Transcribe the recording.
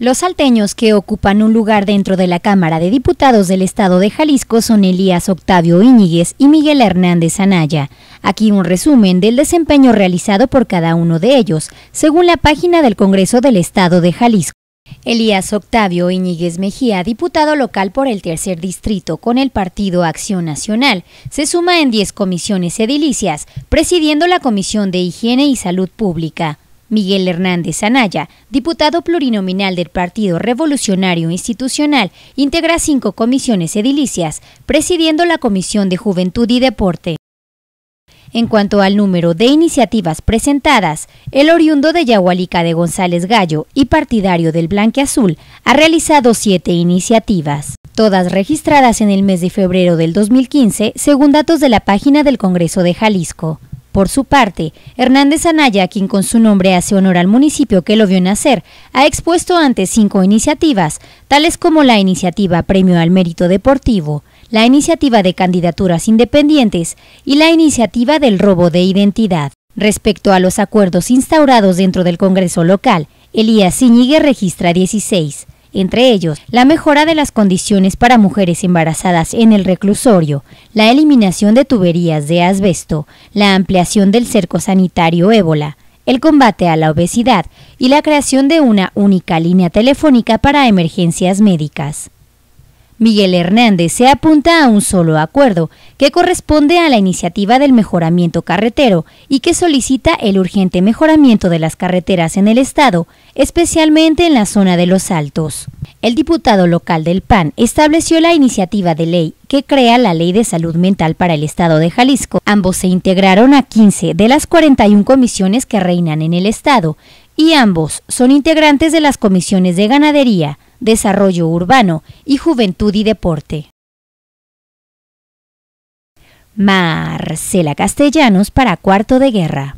Los salteños que ocupan un lugar dentro de la Cámara de Diputados del Estado de Jalisco son Elías Octavio Íñiguez y Miguel Hernández Anaya. Aquí un resumen del desempeño realizado por cada uno de ellos, según la página del Congreso del Estado de Jalisco. Elías Octavio Íñiguez Mejía, diputado local por el tercer distrito con el partido Acción Nacional, se suma en 10 comisiones edilicias, presidiendo la Comisión de Higiene y Salud Pública. Miguel Hernández Anaya, diputado plurinominal del Partido Revolucionario Institucional, integra cinco comisiones edilicias, presidiendo la Comisión de Juventud y Deporte. En cuanto al número de iniciativas presentadas, el oriundo de Yahualica de González Gallo y partidario del Blanque Azul ha realizado siete iniciativas, todas registradas en el mes de febrero del 2015, según datos de la página del Congreso de Jalisco. Por su parte, Hernández Anaya, quien con su nombre hace honor al municipio que lo vio nacer, ha expuesto ante cinco iniciativas, tales como la iniciativa Premio al Mérito Deportivo, la iniciativa de candidaturas independientes y la iniciativa del robo de identidad. Respecto a los acuerdos instaurados dentro del Congreso local, Elías Iñigue registra 16, entre ellos la mejora de las condiciones para mujeres embarazadas en el reclusorio, la eliminación de tuberías de asbesto, la ampliación del cerco sanitario ébola, el combate a la obesidad y la creación de una única línea telefónica para emergencias médicas. Miguel Hernández se apunta a un solo acuerdo, que corresponde a la iniciativa del mejoramiento carretero y que solicita el urgente mejoramiento de las carreteras en el Estado, especialmente en la zona de los Altos. El diputado local del PAN estableció la iniciativa de ley que crea la Ley de Salud Mental para el Estado de Jalisco. Ambos se integraron a 15 de las 41 comisiones que reinan en el Estado y ambos son integrantes de las comisiones de ganadería, Desarrollo Urbano y Juventud y Deporte. Marcela Castellanos para Cuarto de Guerra.